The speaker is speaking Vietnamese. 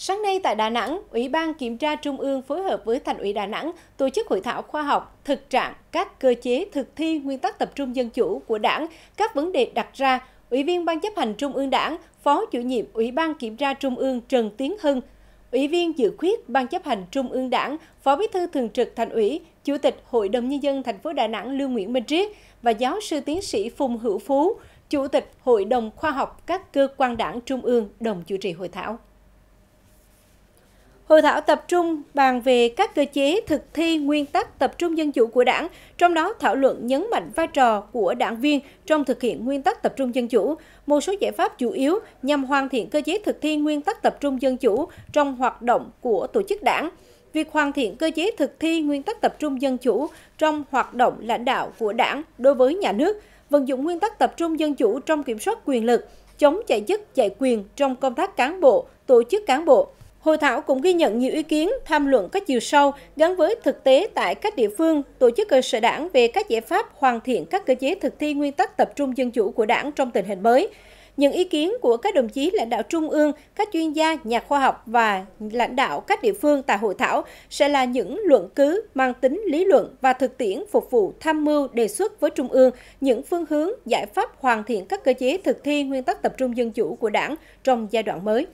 Sáng nay tại Đà Nẵng, Ủy ban Kiểm tra Trung ương phối hợp với Thành ủy Đà Nẵng tổ chức hội thảo khoa học thực trạng các cơ chế thực thi nguyên tắc tập trung dân chủ của Đảng, các vấn đề đặt ra. Ủy viên Ban chấp hành Trung ương Đảng, Phó chủ nhiệm Ủy ban Kiểm tra Trung ương Trần Tiến Hưng, Ủy viên dự khuyết Ban chấp hành Trung ương Đảng, Phó Bí thư Thường trực Thành ủy, Chủ tịch Hội đồng Nhân dân thành phố Đà Nẵng Lưu Nguyễn Minh Triết và giáo sư tiến sĩ Phùng Hữu Phú, Chủ tịch Hội đồng Khoa học các cơ quan đảng Trung ương đồng chủ trì hội thảo. Hội thảo tập trung bàn về các cơ chế thực thi nguyên tắc tập trung dân chủ của đảng, trong đó thảo luận nhấn mạnh vai trò của đảng viên trong thực hiện nguyên tắc tập trung dân chủ, một số giải pháp chủ yếu nhằm hoàn thiện cơ chế thực thi nguyên tắc tập trung dân chủ trong hoạt động của tổ chức đảng việc hoàn thiện cơ chế thực thi nguyên tắc tập trung dân chủ trong hoạt động lãnh đạo của đảng đối với nhà nước, vận dụng nguyên tắc tập trung dân chủ trong kiểm soát quyền lực, chống chạy chức chạy quyền trong công tác cán bộ, tổ chức cán bộ, Hội thảo cũng ghi nhận nhiều ý kiến tham luận các chiều sâu gắn với thực tế tại các địa phương, tổ chức cơ sở đảng về các giải pháp hoàn thiện các cơ chế thực thi nguyên tắc tập trung dân chủ của đảng trong tình hình mới. Những ý kiến của các đồng chí lãnh đạo trung ương, các chuyên gia, nhà khoa học và lãnh đạo các địa phương tại hội thảo sẽ là những luận cứ mang tính lý luận và thực tiễn phục vụ tham mưu đề xuất với trung ương những phương hướng giải pháp hoàn thiện các cơ chế thực thi nguyên tắc tập trung dân chủ của đảng trong giai đoạn mới.